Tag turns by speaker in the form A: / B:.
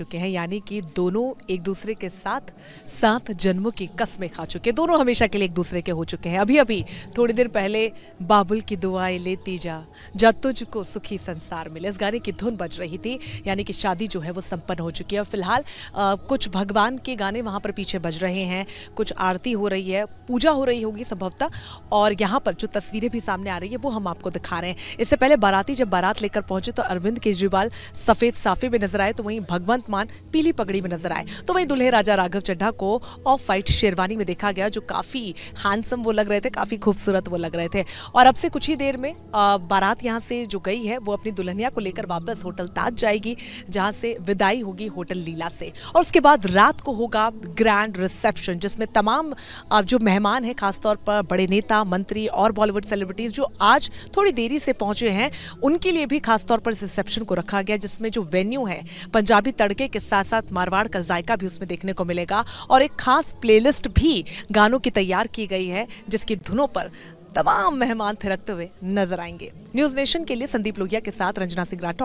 A: चुके हैं यानी कि दोनों एक दूसरे के साथ सात जन्मों की कस्में खा चुके हैं दोनों हमेशा के लिए एक दूसरे के हो चुके हैं अभी अभी थोड़ी देर पहले बाबुल की दुआएं लेती जा जा तुझको सुखी संसार मिले इस गाने की धुन बज रही थी यानी कि शादी जो है वो संपन्न हो चुकी है और फिलहाल कुछ भगवान के गाने वहाँ पर पीछे बज रहे हैं कुछ आरती हो रही है पूजा हो रही होगी संभवतः और यहाँ पर जो तस्वीरें भी सामने आ रही है वो हम आपको दिखा रहे हैं इससे पहले बाराती जब बारात लेकर पहुंचे तो अरविंद केजरीवाल सफ़ेद साफे में नजर आए तो वहीं भगवंत मान पीली पगड़ी में नजर आए तो वही दुल्हे राजा राघव चड्ढा को ऑफ वाइट शेरवानी में देखा गया जो काफी हैंडसम वो लग रहे थे काफी खूबसूरत वो लग रहे थे और अब से कुछ ही देर में बारात यहाँ से जो गई है वो अपनी दुल्हनिया को लेकर वापस होटल ताज जाएगी जहाँ से विदाई होगी होटल लीला से और उसके बाद रात को होगा ग्रैंड रिसेप्शन जिसमें तमाम जो मेहमान हैं खासतौर पर बड़े नेता मंत्री और बॉलीवुड सेलिब्रिटीज जो आज थोड़ी देरी से पहुंचे हैं उनके लिए भी खासतौर पर इस रिसेप्शन को रखा गया जिसमें जो वेन्यू है पंजाबी तड़के तड़के के साथ साथ मारवाड़ का जायका भी उसमें देखने को मिलेगा और एक खास प्लेलिस्ट भी गानों की तैयार की गई है जिसकी धुनों पर तमाम मेहमान थिरकते हुए नजर आएंगे न्यूज नेशन के लिए संदीप लोहिया के साथ रंजना सिंह राठौर